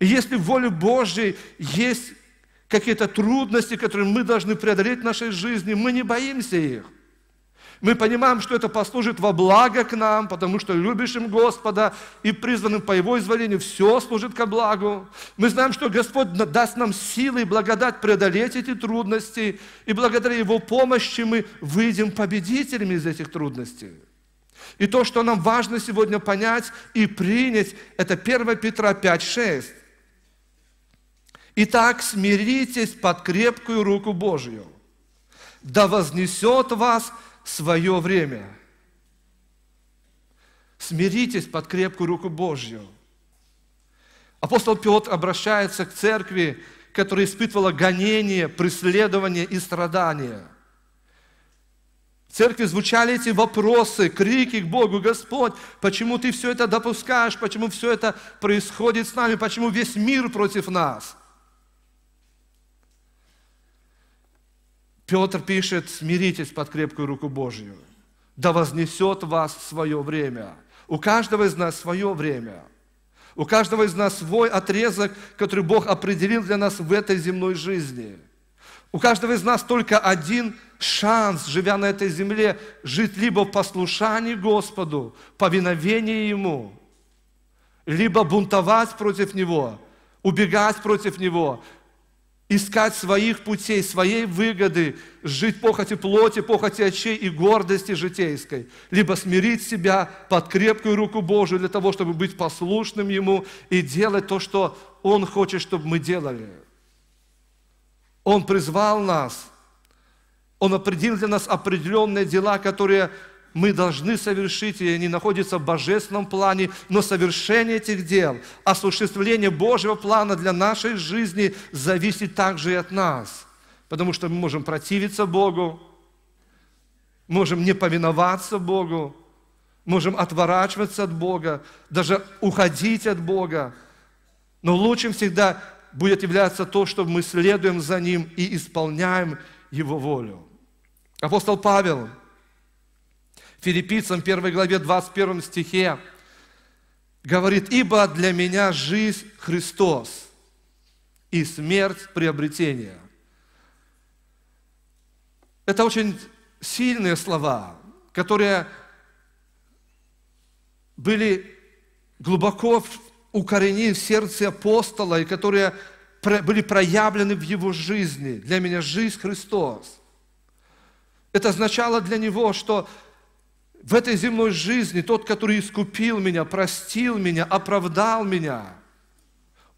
И если в воле Божьей есть какие-то трудности, которые мы должны преодолеть в нашей жизни, мы не боимся их. Мы понимаем, что это послужит во благо к нам, потому что любящим Господа и призванным по Его изволению все служит ко благу. Мы знаем, что Господь даст нам силы и благодать преодолеть эти трудности, и благодаря Его помощи мы выйдем победителями из этих трудностей. И то, что нам важно сегодня понять и принять, это 1 Петра 5:6. Итак, смиритесь под крепкую руку Божью, да вознесет вас – свое время. Смиритесь под крепкую руку Божью. Апостол Петр обращается к церкви, которая испытывала гонение, преследование и страдания. В церкви звучали эти вопросы, крики к Богу, Господь, почему Ты все это допускаешь, почему все это происходит с нами, почему весь мир против нас – Петр пишет, смиритесь под крепкую руку Божью, да вознесет вас в свое время. У каждого из нас свое время. У каждого из нас свой отрезок, который Бог определил для нас в этой земной жизни. У каждого из нас только один шанс, живя на этой земле, жить либо в послушании Господу, повиновении Ему, либо бунтовать против Него, убегать против Него, искать своих путей, своей выгоды, жить похоти плоти, похоти очей и гордости житейской, либо смирить себя под крепкую руку Божию для того, чтобы быть послушным Ему и делать то, что Он хочет, чтобы мы делали. Он призвал нас, Он определил для нас определенные дела, которые мы должны совершить, и они находятся в божественном плане, но совершение этих дел, осуществление Божьего плана для нашей жизни зависит также и от нас, потому что мы можем противиться Богу, можем не повиноваться Богу, можем отворачиваться от Бога, даже уходить от Бога. Но лучшим всегда будет являться то, что мы следуем за Ним и исполняем Его волю. Апостол Павел – Филиппийцам 1 главе 21 стихе говорит, «Ибо для меня жизнь Христос, и смерть приобретение». Это очень сильные слова, которые были глубоко укоренены в сердце апостола и которые были проявлены в его жизни. Для меня жизнь Христос. Это означало для него, что в этой земной жизни тот, который искупил меня, простил меня, оправдал меня,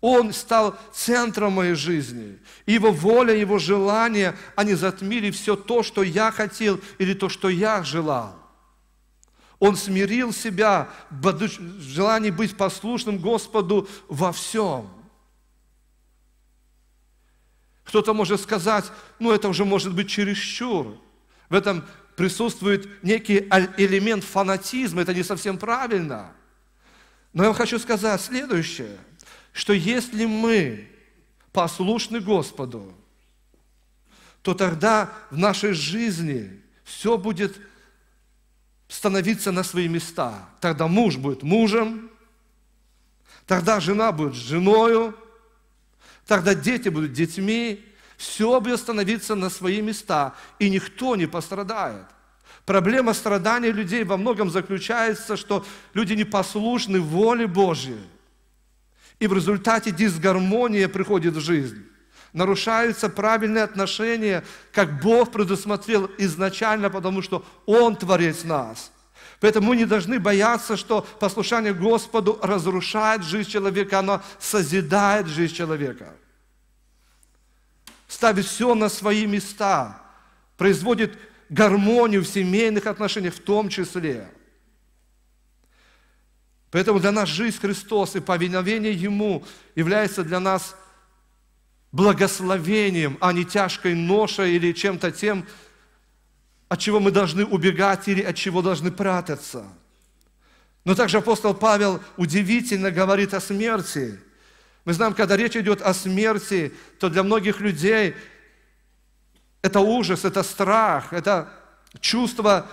он стал центром моей жизни. его воля, его желание, они затмили все то, что я хотел или то, что я желал. Он смирил себя в желании быть послушным Господу во всем. Кто-то может сказать, ну это уже может быть чересчур. В этом присутствует некий элемент фанатизма, это не совсем правильно. Но я вам хочу сказать следующее, что если мы послушны Господу, то тогда в нашей жизни все будет становиться на свои места. Тогда муж будет мужем, тогда жена будет женою, тогда дети будут детьми, все будет становиться на свои места, и никто не пострадает. Проблема страдания людей во многом заключается, что люди непослушны воле Божьей. И в результате дисгармония приходит в жизнь. Нарушаются правильные отношения, как Бог предусмотрел изначально, потому что Он творец нас – Поэтому мы не должны бояться, что послушание Господу разрушает жизнь человека, оно созидает жизнь человека ставит все на свои места, производит гармонию в семейных отношениях в том числе. Поэтому для нас жизнь Христос и повиновение Ему является для нас благословением, а не тяжкой ношей или чем-то тем, от чего мы должны убегать или от чего должны прятаться. Но также апостол Павел удивительно говорит о смерти – мы знаем, когда речь идет о смерти, то для многих людей это ужас, это страх, это чувство,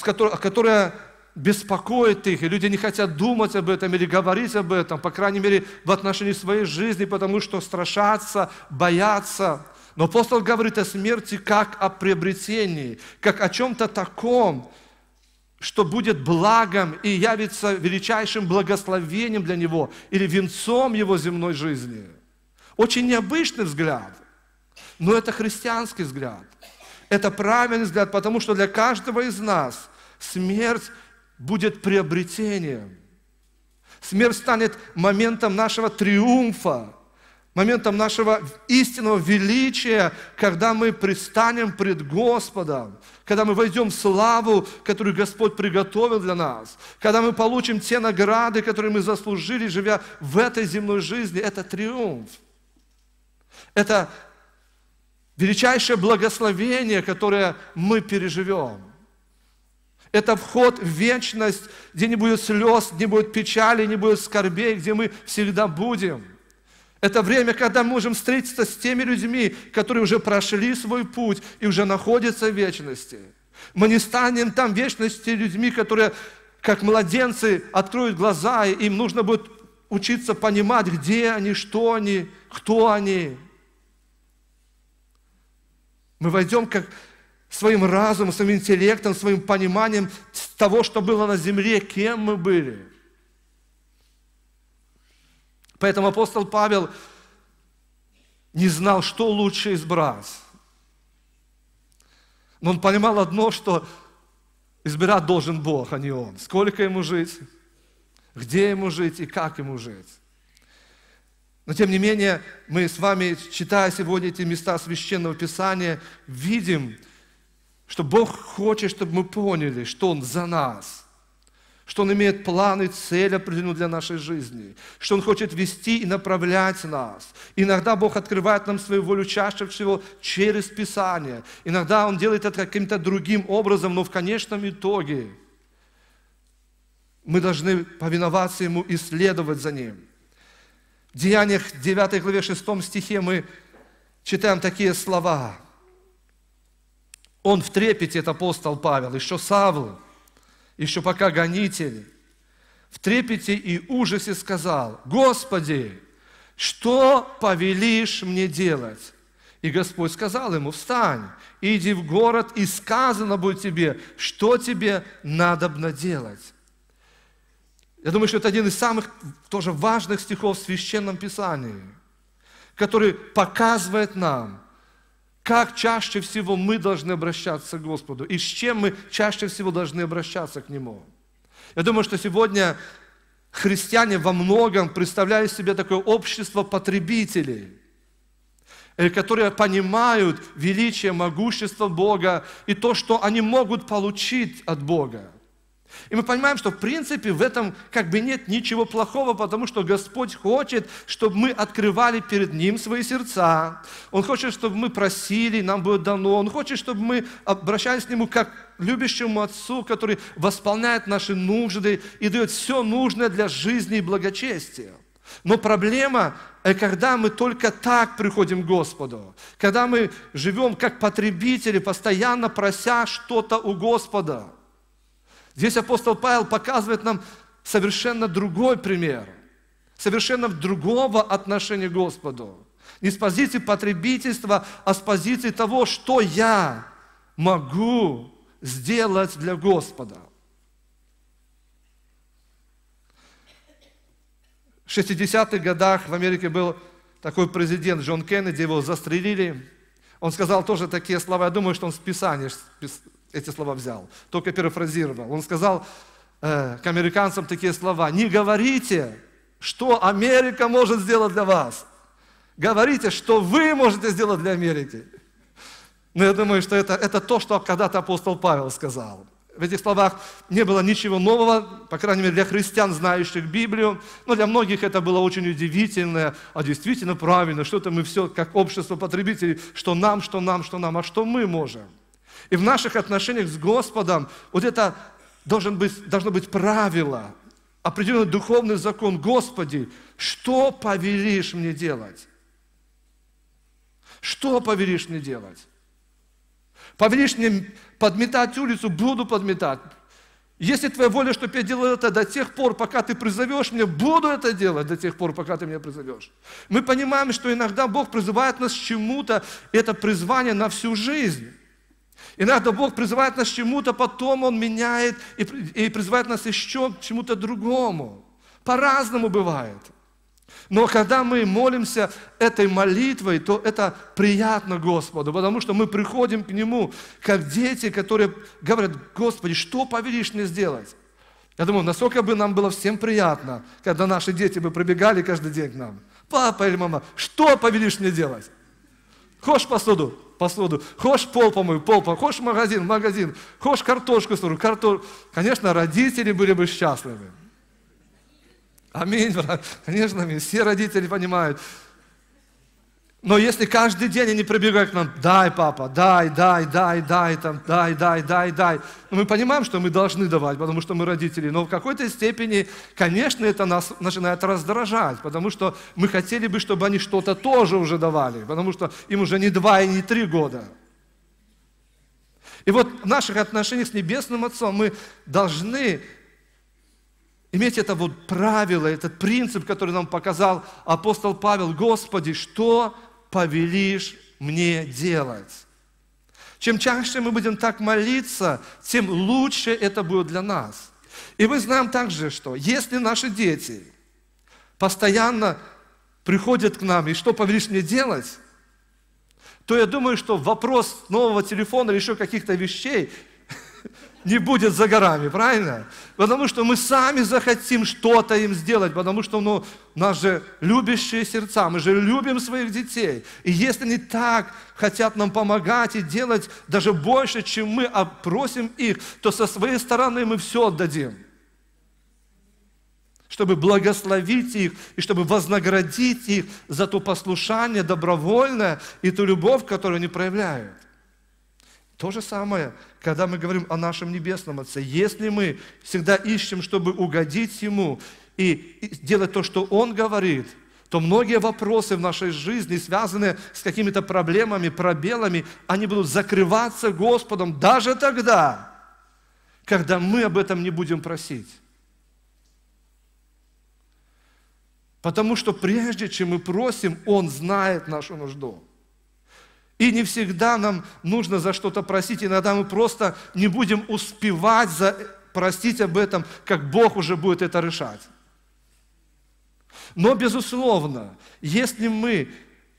которое беспокоит их, и люди не хотят думать об этом или говорить об этом, по крайней мере, в отношении своей жизни, потому что страшатся, боятся. Но апостол говорит о смерти как о приобретении, как о чем-то таком, что будет благом и явится величайшим благословением для него или венцом его земной жизни. Очень необычный взгляд, но это христианский взгляд. Это правильный взгляд, потому что для каждого из нас смерть будет приобретением. Смерть станет моментом нашего триумфа, моментом нашего истинного величия, когда мы предстанем пред Господом, когда мы войдем в славу, которую Господь приготовил для нас, когда мы получим те награды, которые мы заслужили, живя в этой земной жизни. Это триумф. Это величайшее благословение, которое мы переживем. Это вход в вечность, где не будет слез, не будет печали, не будет скорбей, где мы всегда будем – это время, когда мы можем встретиться с теми людьми, которые уже прошли свой путь и уже находятся в вечности. Мы не станем там вечности людьми, которые, как младенцы, откроют глаза, и им нужно будет учиться понимать, где они, что они, кто они. Мы войдем как своим разумом, своим интеллектом, своим пониманием того, что было на земле, кем мы были – Поэтому апостол Павел не знал, что лучше избрать. Но он понимал одно, что избирать должен Бог, а не он. Сколько ему жить, где ему жить и как ему жить. Но тем не менее, мы с вами, читая сегодня эти места Священного Писания, видим, что Бог хочет, чтобы мы поняли, что Он за нас – что Он имеет план и цель определенную для нашей жизни, что Он хочет вести и направлять нас. Иногда Бог открывает нам свою волю чаще всего через Писание. Иногда Он делает это каким-то другим образом, но в конечном итоге мы должны повиноваться Ему и следовать за Ним. В Деяниях 9 главе 6 стихе мы читаем такие слова. Он в трепете, это апостол Павел, еще Савл, еще пока гонители, в трепете и ужасе сказал, «Господи, что повелишь мне делать?» И Господь сказал ему, «Встань, иди в город, и сказано будет тебе, что тебе надобно делать». Я думаю, что это один из самых тоже важных стихов в Священном Писании, который показывает нам – как чаще всего мы должны обращаться к Господу и с чем мы чаще всего должны обращаться к Нему. Я думаю, что сегодня христиане во многом представляют себе такое общество потребителей, э, которые понимают величие, могущество Бога и то, что они могут получить от Бога. И мы понимаем, что в принципе в этом как бы нет ничего плохого, потому что Господь хочет, чтобы мы открывали перед Ним свои сердца. Он хочет, чтобы мы просили, нам будет дано. Он хочет, чтобы мы обращались к Нему как любящему Отцу, который восполняет наши нужды и дает все нужное для жизни и благочестия. Но проблема, э, когда мы только так приходим к Господу, когда мы живем как потребители, постоянно прося что-то у Господа – Здесь апостол Павел показывает нам совершенно другой пример, совершенно другого отношения к Господу. Не с позиции потребительства, а с позиции того, что я могу сделать для Господа. В 60-х годах в Америке был такой президент Джон Кеннеди, его застрелили. Он сказал тоже такие слова, я думаю, что он с Писания эти слова взял, только перефразировал. Он сказал э, к американцам такие слова, не говорите, что Америка может сделать для вас. Говорите, что вы можете сделать для Америки. Но я думаю, что это, это то, что когда-то апостол Павел сказал. В этих словах не было ничего нового, по крайней мере, для христиан, знающих Библию. Но для многих это было очень удивительно, а действительно правильно, что-то мы все, как общество потребителей, что нам, что нам, что нам, а что мы можем. И в наших отношениях с Господом вот это должен быть, должно быть правило, определенный духовный закон. Господи, что повелишь мне делать? Что повелишь мне делать? Повелишь мне подметать улицу, буду подметать. Если твоя воля, чтобы я делал это до тех пор, пока ты призовешь меня, буду это делать до тех пор, пока ты меня призовешь. Мы понимаем, что иногда Бог призывает нас к чему-то, это призвание на всю жизнь. Иногда Бог призывает нас к чему-то, потом Он меняет и, призывает нас еще к чему-то другому. По-разному бывает. Но когда мы молимся этой молитвой, то это приятно Господу, потому что мы приходим к Нему, как дети, которые говорят, Господи, что повелишь мне сделать? Я думаю, насколько бы нам было всем приятно, когда наши дети бы пробегали каждый день к нам. Папа или мама, что повелишь мне делать? Хочешь посуду? посуду, хочешь пол помою, пол помою, хочешь магазин, магазин, хочешь картошку сыру, картошку. Конечно, родители были бы счастливы. Аминь, брат. Конечно, все родители понимают, но если каждый день они прибегают к нам, дай, папа, дай, дай, дай, дай, там, дай, дай, дай, дай. Но мы понимаем, что мы должны давать, потому что мы родители. Но в какой-то степени, конечно, это нас начинает раздражать, потому что мы хотели бы, чтобы они что-то тоже уже давали, потому что им уже не два и не три года. И вот в наших отношениях с Небесным Отцом мы должны Иметь это вот правило, этот принцип, который нам показал апостол Павел. Господи, что повелишь мне делать. Чем чаще мы будем так молиться, тем лучше это будет для нас. И мы знаем также, что если наши дети постоянно приходят к нам и что повелишь мне делать, то я думаю, что вопрос нового телефона или еще каких-то вещей не будет за горами, правильно? Потому что мы сами захотим что-то им сделать, потому что ну, у нас же любящие сердца, мы же любим своих детей. И если они так хотят нам помогать и делать даже больше, чем мы опросим их, то со своей стороны мы все отдадим чтобы благословить их и чтобы вознаградить их за то послушание добровольное и ту любовь, которую они проявляют. То же самое, когда мы говорим о нашем Небесном Отце. Если мы всегда ищем, чтобы угодить Ему и делать то, что Он говорит, то многие вопросы в нашей жизни, связанные с какими-то проблемами, пробелами, они будут закрываться Господом даже тогда, когда мы об этом не будем просить. Потому что прежде чем мы просим, Он знает нашу нужду. И не всегда нам нужно за что-то просить. Иногда мы просто не будем успевать за, простить об этом, как Бог уже будет это решать. Но, безусловно, если мы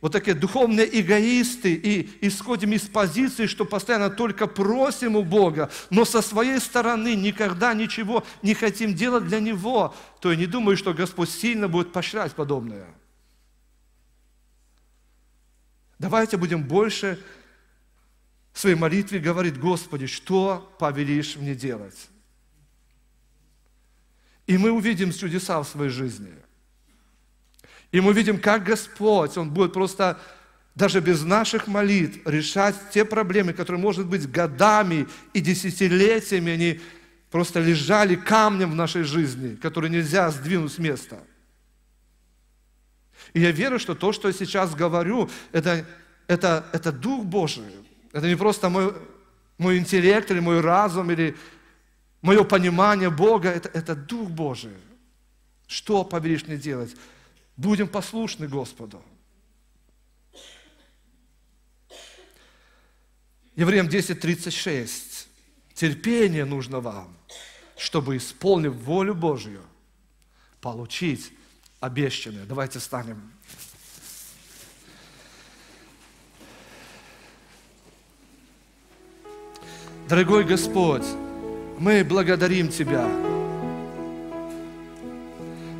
вот такие духовные эгоисты и исходим из позиции, что постоянно только просим у Бога, но со своей стороны никогда ничего не хотим делать для Него, то я не думаю, что Господь сильно будет поощрять подобное – Давайте будем больше в своей молитве говорить, Господи, что повелишь мне делать? И мы увидим чудеса в своей жизни. И мы видим, как Господь, Он будет просто даже без наших молитв решать те проблемы, которые, может быть, годами и десятилетиями они просто лежали камнем в нашей жизни, которые нельзя сдвинуть с места – и я верю, что то, что я сейчас говорю, это, это, это Дух Божий. Это не просто мой, мой интеллект или мой разум, или мое понимание Бога. Это, это Дух Божий. Что поверишь мне делать? Будем послушны Господу. Евреям 10.36. Терпение нужно вам, чтобы, исполнив волю Божью, получить обещанное. Давайте станем. Дорогой Господь, мы благодарим Тебя.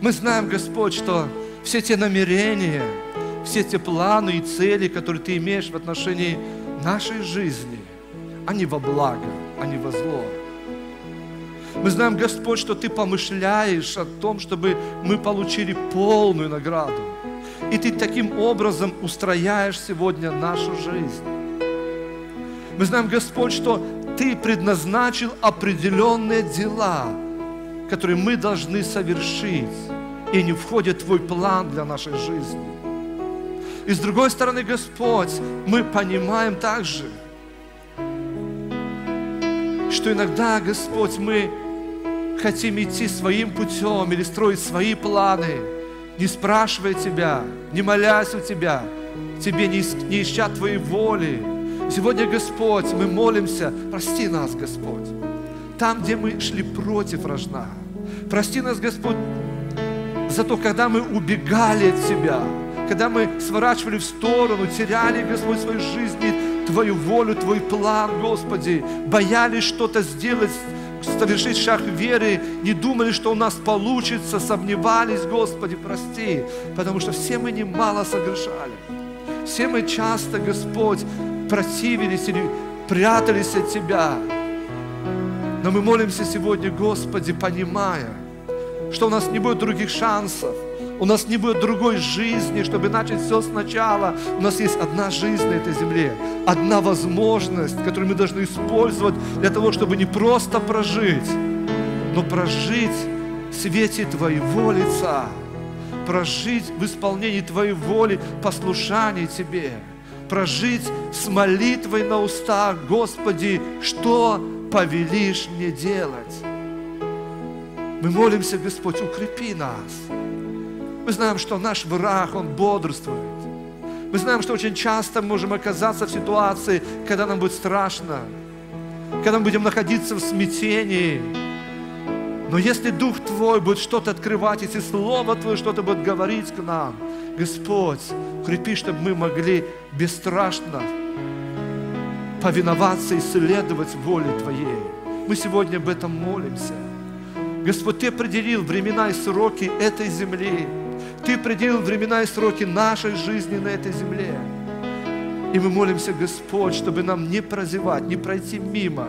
Мы знаем, Господь, что все те намерения, все те планы и цели, которые Ты имеешь в отношении нашей жизни, они во благо, они во зло. Мы знаем, Господь, что Ты помышляешь о том, чтобы мы получили полную награду. И Ты таким образом устрояешь сегодня нашу жизнь. Мы знаем, Господь, что Ты предназначил определенные дела, которые мы должны совершить, и они входят в Твой план для нашей жизни. И с другой стороны, Господь, мы понимаем также, что иногда, Господь, мы хотим идти своим путем или строить свои планы, не спрашивая Тебя, не молясь у Тебя, Тебе не, не ища Твоей воли. Сегодня, Господь, мы молимся, прости нас, Господь, там, где мы шли против рожна. Прости нас, Господь, за то, когда мы убегали от Тебя, когда мы сворачивали в сторону, теряли, Господь, свою жизнь, Твою волю, Твой план, Господи, боялись что-то сделать, совершить шаг веры, не думали, что у нас получится, сомневались, Господи, прости, потому что все мы немало согрешали. Все мы часто, Господь, противились или прятались от Тебя. Но мы молимся сегодня, Господи, понимая, что у нас не будет других шансов, у нас не будет другой жизни, чтобы начать все сначала. У нас есть одна жизнь на этой земле, одна возможность, которую мы должны использовать для того, чтобы не просто прожить, но прожить в свете Твоего лица, прожить в исполнении Твоей воли, послушании Тебе, прожить с молитвой на устах, Господи, что повелишь мне делать? Мы молимся, Господь, укрепи нас. Мы знаем, что наш враг, он бодрствует. Мы знаем, что очень часто мы можем оказаться в ситуации, когда нам будет страшно, когда мы будем находиться в смятении. Но если Дух Твой будет что-то открывать, если Слово Твое что-то будет говорить к нам, Господь, укрепи, чтобы мы могли бесстрашно повиноваться и следовать воле Твоей. Мы сегодня об этом молимся. Господь, Ты определил времена и сроки этой земли – ты определил времена и сроки нашей жизни на этой земле. И мы молимся, Господь, чтобы нам не прозевать, не пройти мимо,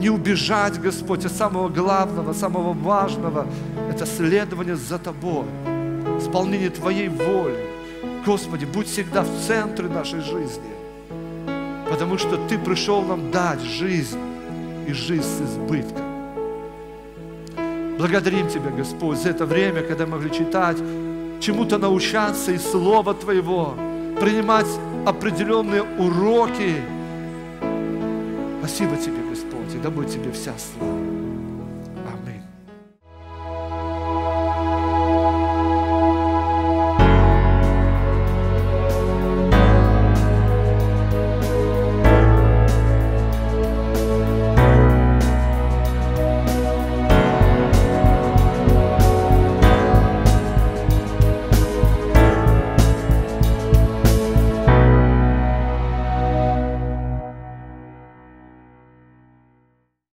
не убежать, Господь, от самого главного, самого важного – это следование за Тобой, исполнение Твоей воли. Господи, будь всегда в центре нашей жизни, потому что Ты пришел нам дать жизнь и жизнь с избытком. Благодарим Тебя, Господь, за это время, когда мы могли читать чему-то научаться из Слова Твоего, принимать определенные уроки. Спасибо Тебе, Господь, и да будет Тебе вся слава.